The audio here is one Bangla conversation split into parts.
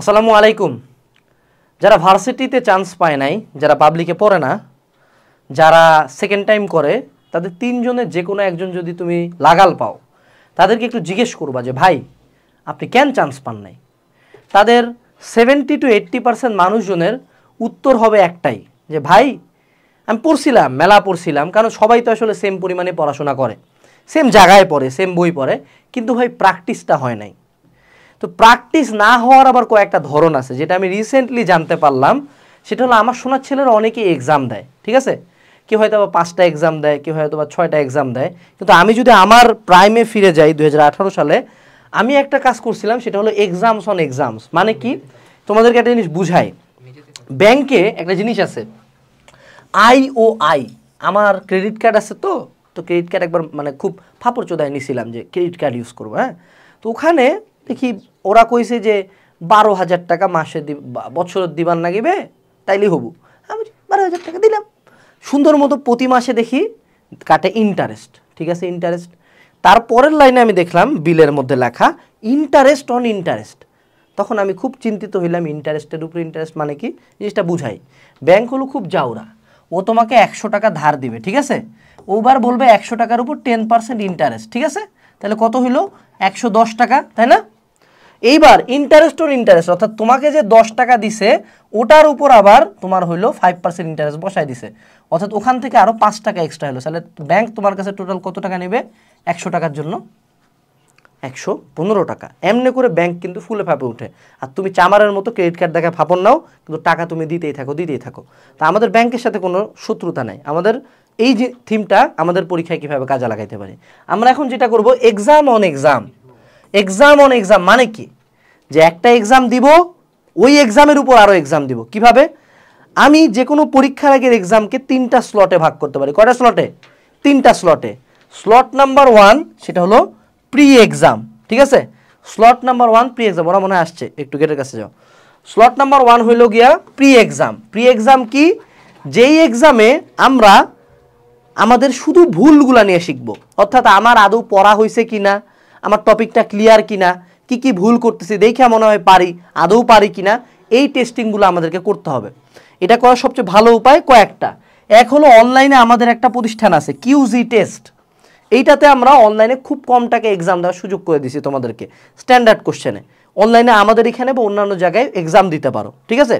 আসসালামু আলাইকুম যারা ভার্সিটিতে চান্স পায় নাই যারা পাবলিকে পড়ে না যারা সেকেন্ড টাইম করে তাদের তিনজনের যে কোনো একজন যদি তুমি লাগাল পাও তাদেরকে একটু জিজ্ঞেস করবা যে ভাই আপনি কেন চান্স পান নাই তাদের সেভেন্টি টু এইট্টি পার্সেন্ট মানুষজনের উত্তর হবে একটাই যে ভাই আমি পড়ছিলাম মেলা পড়ছিলাম কারণ সবাই তো আসলে সেম পরিমাণে পড়াশোনা করে সেম জায়গায় পড়ে সেম বই পড়ে কিন্তু ভাই প্র্যাকটিসটা হয় নাই তো প্র্যাকটিস না হওয়ার আবার কয়েকটা ধরন আছে যেটা আমি রিসেন্টলি জানতে পারলাম সেটা হলো আমার শোনার ছেলেরা অনেকেই এক্সাম দেয় ঠিক আছে কেউ হয়তো বা পাঁচটা এক্সাম দেয় কেউ হয়তো বা ছয়টা এক্সাম দেয় কিন্তু আমি যদি আমার প্রাইমে ফিরে যাই দু সালে আমি একটা কাজ করছিলাম সেটা হলো এক্সামস অন এক্সামস মানে কি তোমাদেরকে একটা জিনিস বুঝাই ব্যাংকে একটা জিনিস আছে আই ও আই আমার ক্রেডিট কার্ড আছে তো তো ক্রেডিট কার্ড একবার মানে খুব ফাপড় চোদায় নিছিলাম যে ক্রেডিট কার্ড ইউজ করবো হ্যাঁ তো ওখানে দেখি ওরা কইছে যে বারো হাজার টাকা মাসে বছরের দিবার নাগিবে তাইলে হবু আমি বারো হাজার টাকা দিলাম সুন্দর মতো প্রতি মাসে দেখি কাটে ইন্টারেস্ট ঠিক আছে ইন্টারেস্ট তারপরের লাইনে আমি দেখলাম বিলের মধ্যে লেখা ইন্টারেস্ট অন ইন্টারেস্ট তখন আমি খুব চিন্তিত হইলাম ইন্টারেস্টের উপরে ইন্টারেস্ট মানে কি জিনিসটা বুঝাই ব্যাংক হলো খুব যাওরা ও তোমাকে একশো টাকা ধার দিবে ঠিক আছে ওবার বলবে একশো টাকার উপর টেন পার্সেন্ট ইন্টারেস্ট ঠিক আছে তাহলে কত হইল একশো টাকা তাই না এইবার ইন্টারেস্ট ওর ইন্টারেস্ট অর্থাৎ তোমাকে যে দশ টাকা দিছে ওটার উপর আবার তোমার হইলো ফাইভ পার্সেন্ট ইন্টারেস্ট বসায় দিছে অর্থাৎ ওখান থেকে আরও পাঁচ টাকা এক্সট্রা হলো তাহলে ব্যাংক তোমার কাছে টোটাল কত টাকা নেবে একশো টাকার জন্য একশো পনেরো টাকা এমনি করে ব্যাংক কিন্তু ফুলে ফাঁপে উঠে আর তুমি চামারের মতো ক্রেডিট কার্ড দেখা ফাঁপন নাও কিন্তু টাকা তুমি দিতেই থাকো দিতেই থাকো তা আমাদের ব্যাংকের সাথে কোনো শত্রুতা নাই আমাদের এই যে থিমটা আমাদের পরীক্ষায় কীভাবে কাজে লাগাইতে পারি আমরা এখন যেটা করব exam on exam exam on exam মানে কি যে একটা এক্সাম দিব ওই এক্সামের উপর আরও এক্সাম দিব কিভাবে আমি যে কোনো পরীক্ষার আগের এক্সামকে তিনটা স্লটে ভাগ করতে পারি কয়টা স্লটে তিনটা স্লটে স্লট নাম্বার ওয়ান সেটা হলো প্রি এক্সাম ঠিক আছে slot number one pre exam ওরা মনে হয় আসছে একটু গেটের কাছে যাও স্লট নাম্বার ওয়ান হইল গিয়া প্রি এক্সাম প্রি এক্সাম কি যেই এক্সামে আমরা আমাদের শুধু ভুলগুলা নিয়ে শিখব অর্থাৎ আমার আদৌ পড়া হয়েছে কিনা আমার টপিকটা ক্লিয়ার কিনা কি কি ভুল করতেছি দেখে মনে হয় পারি আদৌ পারি কি না এই টেস্টিংগুলো আমাদেরকে করতে হবে এটা করার সবচেয়ে ভালো উপায় কয়েকটা এক হলো অনলাইনে আমাদের একটা প্রতিষ্ঠান আছে কিউজি টেস্ট এইটাতে আমরা অনলাইনে খুব কম টাকা এক্সাম দেওয়ার সুযোগ করে দিছি তোমাদেরকে স্ট্যান্ডার্ড কোশ্চেনে অনলাইনে আমাদের এখানে বা অন্যান্য জায়গায় এক্সাম দিতে পারো ঠিক আছে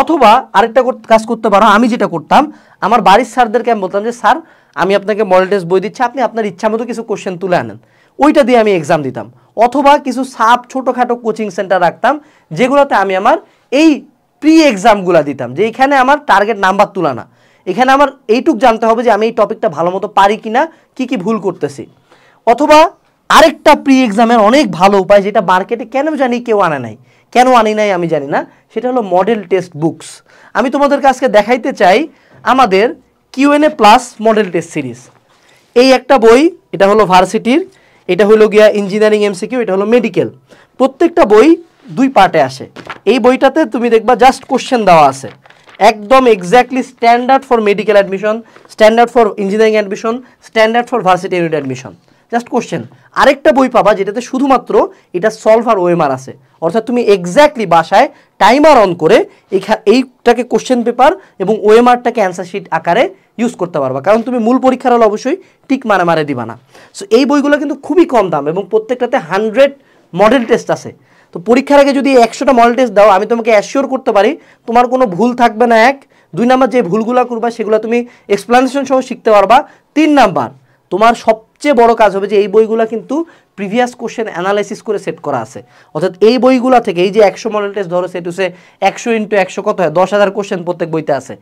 অথবা আরেকটা কাজ করতে পারো আমি যেটা করতাম আমার বাড়ির স্যারদেরকে আমি বলতাম যে স্যার আমি আপনাকে মডেল টেস্ট বই দিচ্ছি আপনি আপনার ইচ্ছা মতো কিছু কোশ্চেন তুলে আনেন ওইটা দিয়ে আমি এক্সাম দিতাম অথবা কিছু সাব ছোটোখাটো কোচিং সেন্টার রাখতাম যেগুলোতে আমি আমার এই প্রি এক্সামগুলো দিতাম যে এখানে আমার টার্গেট নাম্বার তোলা না এখানে আমার এইটুক জানতে হবে যে আমি এই টপিকটা ভালো মতো পারি কি না কী কী ভুল করতেছি অথবা আরেকটা প্রি এক্সামের অনেক ভালো উপায় যেটা মার্কেটে কেন জানি কেউ আনে নাই কেন আনি নাই আমি জানি না সেটা হলো মডেল টেস্ট বুকস আমি তোমাদের কাছকে দেখাইতে চাই আমাদের QnA plus model test series এই একটা বই এটা হলো ভার্সিটির এটা হলো গিয়া ইঞ্জিনিয়ারিং এমসিকিউ এটা হলো মেডিকেল প্রত্যেকটা বই দুই পার্টে আসে এই বইটাতে তুমি দেখবা জাস্ট কোশ্চেন দেওয়া আছে একদম exactly standard for medical admission standard for engineering admission standard for varsity unit admission just question আরেকটা বই পাবা যেটাতে শুধুমাত্র এটা সলভ আর ওয়েমার আছে অর্থাৎ তুমি এক্স্যাক্টলি বাসায় টাইমার অন করে এইটাকে কোশ্চেন পেপার এবং ওয়েমারটাকে অ্যান্সার শিট আকারে ইউজ করতে পারবা কারণ তুমি মূল পরীক্ষার হলে অবশ্যই টিক মারে মারে দিবা না সো এই বইগুলো কিন্তু খুবই কম দাম এবং প্রত্যেকটাতে হান্ড্রেড মডেল টেস্ট আছে তো পরীক্ষার আগে যদি একশোটা মডেল টেস্ট দাও আমি তোমাকে অ্যাসিওর করতে পারি তোমার কোনো ভুল থাকবে না এক দুই নাম্বার যে ভুলগুলো করবা সেগুলো তুমি এক্সপ্লানেশন সহ শিখতে পারবা তিন নাম্বার তোমার সবচেয়ে বড় কাজ হবে যে এই বইগুলো কিন্তু প্রিভিয়াস কোশ্চেন অ্যানালাইসিস করে সেট করা আছে অর্থাৎ এই বইগুলো থেকে এই যে একশো মডেল টেস্ট ধরো সেট হচ্ছে একশো ইন্টু একশো কত হয় দশ হাজার কোশ্চেন প্রত্যেক বইতে আছে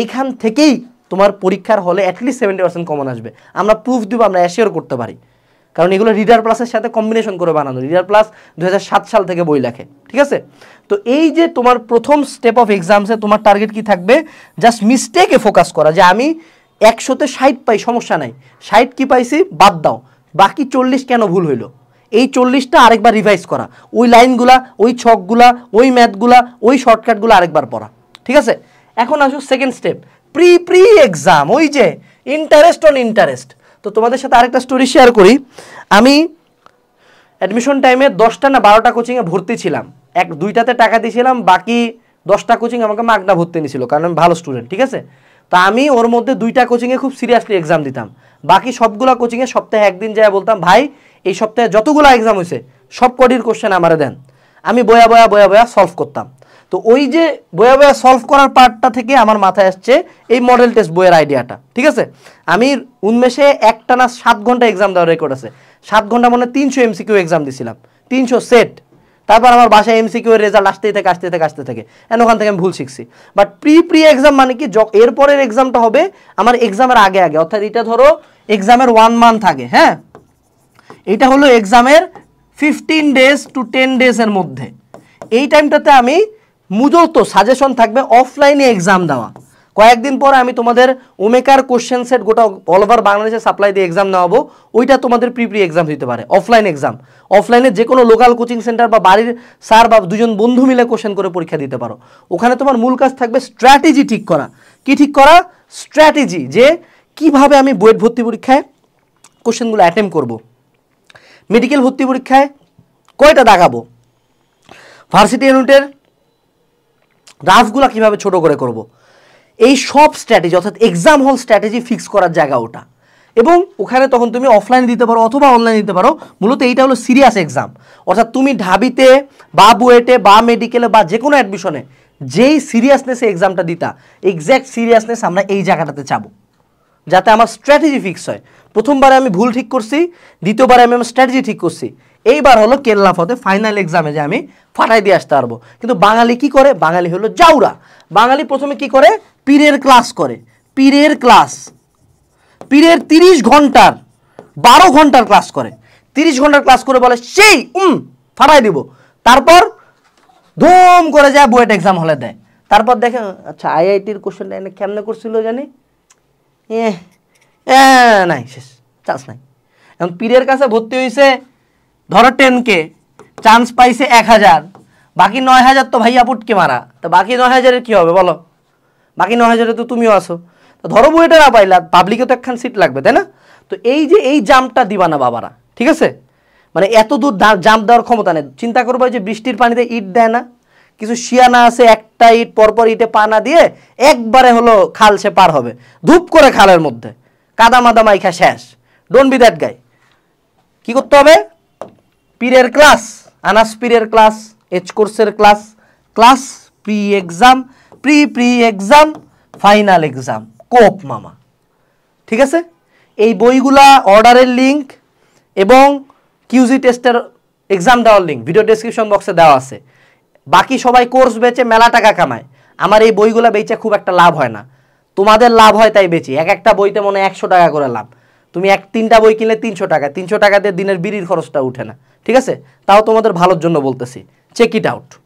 এইখান থেকেই তোমার পরীক্ষার হলে অ্যাটলিস্ট সেভেন্টি পার্সেন্ট কমন আসবে আমরা প্রুফ দেবো আমরা অ্যাসিওর করতে পারি কারণ এগুলো রিডার প্লাসের সাথে কম্বিনেশন করে বানানো রিডার প্লাস দু সাল থেকে বই লেখে ঠিক আছে তো এই যে তোমার প্রথম স্টেপ অফ এক্সামসে তোমার টার্গেট কি থাকবে জাস্ট মিস্টেকে ফোকাস করা যে আমি একশোতে ষাট পাই সমস্যা নাই ষাট কি পাইছি বাদ দাও বাকি চল্লিশ কেন ভুল হইলো এই চল্লিশটা আরেকবার রিভাইজ করা ওই লাইনগুলা ওই ছকগুলা ওই ম্যাথগুলা ওই শর্টকাটগুলো আরেকবার পড়া ঠিক আছে এখন আসো second step pre pre exam ওই যে ইন্টারেস্ট অন ইন্টারেস্ট তো তোমাদের সাথে আরেকটা স্টোরি শেয়ার করি আমি অ্যাডমিশন টাইমে দশটা না বারোটা কোচিংয়ে ভর্তি ছিলাম এক দুইটাতে টাকা দিয়েছিলাম বাকি দশটা কোচিং আমাকে মাগনা ভর্তি নিয়েছিল কারণ আমি ভালো স্টুডেন্ট ঠিক আছে তো আমি ওর মধ্যে দুইটা কোচিংয়ে খুব সিরিয়াসলি এক্সাম দিতাম বাকি সবগুলো কোচিংয়ে সপ্তাহে একদিন যায় বলতাম ভাই এই সপ্তাহে যতগুলো এক্সাম হয়েছে সব কডির কোশ্চেন আমারে দেন আমি বয়া বয়া বয়া বয়া সলভ করতাম তো ওই যে বয়া বয়া সলভ করার পার্টটা থেকে আমার মাথায় আসছে এই মডেল টেস্ট বইয়ের আইডিয়াটা ঠিক আছে আমি উন্মেষে একটা না সাত ঘন্টা এক্সাম দেওয়ার রেকর্ড আছে সাত ঘন্টা মানে তিনশো এমসিকিউ এক্সাম দিছিলাম তিনশো সেট তারপর আমার বাসায় এমসিকিউ রেজাল্ট আসতেই থাকে আসতে থাকে আসতে থাকে এন ওখান থেকে আমি ভুল শিখছি বাট প্রি প্রি এক্সাম মানে কি এরপরের এক্সামটা হবে আমার এক্সামের আগে আগে অর্থাৎ এটা ধরো এক্সামের ওয়ান মান্থ থাকে হ্যাঁ এটা হলো এক্সামের ফিফটিন ডেজ টু টেন ডেজের মধ্যে এই টাইমটাতে আমি মূলত সাজেশন থাকবে অফলাইনে এক্সাম দেওয়া কয়েকদিন পরে আমি তোমাদের ওমেকার কোশ্চেন সেট গোটা অল ওভার বাংলাদেশে সাপ্লাই দিয়ে এক্সাম নেওয়াবো ওইটা তোমাদের প্রি প্রি এক্সাম দিতে পারে অফলাইন এক্সাম অফলাইনে যে কোনো লোকাল কোচিং সেন্টার বা বাড়ির স্যার বা দুজন বন্ধু মিলে কোশ্চেন করে পরীক্ষা দিতে পারো ওখানে তোমার মূল কাজ থাকবে স্ট্র্যাটেজি ঠিক করা কি ঠিক করা স্ট্র্যাটেজি যে কিভাবে আমি বইয়ের ভর্তি পরীক্ষায় কোশ্চেনগুলো অ্যাটেম্প করব। মেডিকেল ভর্তি পরীক্ষায় কয়টা দাগাবো ভার্সিটি ইউনিটের গ্রাফগুলো কিভাবে ছোট করে করব। এই সব স্ট্র্যাটেজি অর্থাৎ এক্সাম হল স্ট্র্যাটেজি ফিক্স করার জায়গা ওটা এবং ওখানে তখন তুমি অফলাইন দিতে পারো অথবা অনলাইন দিতে পারো মূলত এইটা হলো সিরিয়াস এক্সাম অর্থাৎ তুমি ঢাবিতে বা বুয়েটে বা মেডিকেলে বা যে কোনো অ্যাডমিশনে যেই সিরিয়াসনেসে এক্সামটা দিতা এক্স্যাক্ট সিরিয়াসনেস আমরা এই জায়গাটাতে চাবো যাতে আমার স্ট্র্যাটেজি ফিক্স হয় প্রথমবারে আমি ভুল ঠিক করছি দ্বিতীয়বারে আমি আমার স্ট্র্যাটেজি ঠিক করছি এইবার হলো কেরলা পথে ফাইনাল এক্সামে যে আমি ফাটাই দিয়ে আসতে পারবো কিন্তু বাঙালি কি করে বাঙালি হলো জাউরা বাঙালি প্রথমে কি করে পীরের ক্লাস করে পীরের ক্লাস পীরের তিরিশ ঘন্টার বারো ঘন্টার ক্লাস করে তিরিশ ঘন্টার ক্লাস করে বলে সেই উম ফাটাই দিব তারপর ধুম করে যায় বুয়েট এক্সাম হলে দেয় তারপর দেখে আচ্ছা আইআইটির কোশ্চেনটা এনে কেমনে করছিল জানি এ নাই শেষ চান্স নাই এখন পীরের কাছে ভর্তি হয়েছে ধরো টেনকে চান্স পাইছে এক হাজার বাকি নয় হাজার তো ভাইয়া পুটকে মারা তো বাকি নয় হাজারের কী হবে বলো বাকি নয় হাজারে তো তুমিও আসো তো ধরো বইটা না পাইলা পাবলিকে তো একখান সিট লাগবে তাই না তো এই যে এই জামটা দিবা না বাবারা ঠিক আছে মানে এত দূর জাম দেওয়ার ক্ষমতা নেই চিন্তা করবো যে বৃষ্টির পানিতে ইট দেয় না কিছু শিয়ানা আছে একটা ইট পরপর ইটে পানা দিয়ে একবারে হলো খাল সে পার হবে ধূপ করে খালের মধ্যে কাদা মাদা মাইখা শেষ ডোন্ট বি দ্যাট গাই কী করতে হবে পীরের ক্লাস আনাস পীরের ক্লাস এইচ কোর্সের class class pre exam pre pre exam final exam কোপ মামা ঠিক আছে এই বইগুলা অর্ডারের লিঙ্ক এবং কিউজি টেস্টের এক্সাম দেওয়ার লিঙ্ক ভিডিও ডিসক্রিপশন বক্সে দেওয়া আছে বাকি সবাই কোর্স বেচে মেলা টাকা কামায় আমার এই বইগুলো বেচে খুব একটা লাভ হয় না তোমাদের লাভ হয় তাই বেচি এক একটা বইতে মনে একশো টাকা করে লাভ তুমি এক তিনটা বই কিনলে তিনশো টাকা তিনশো টাকা দিয়ে দিনের বিড়ির খরচটা উঠে না ঠিক আছে তাও তোমাদের ভালোর জন্য বলতেছি চেক ইট আউট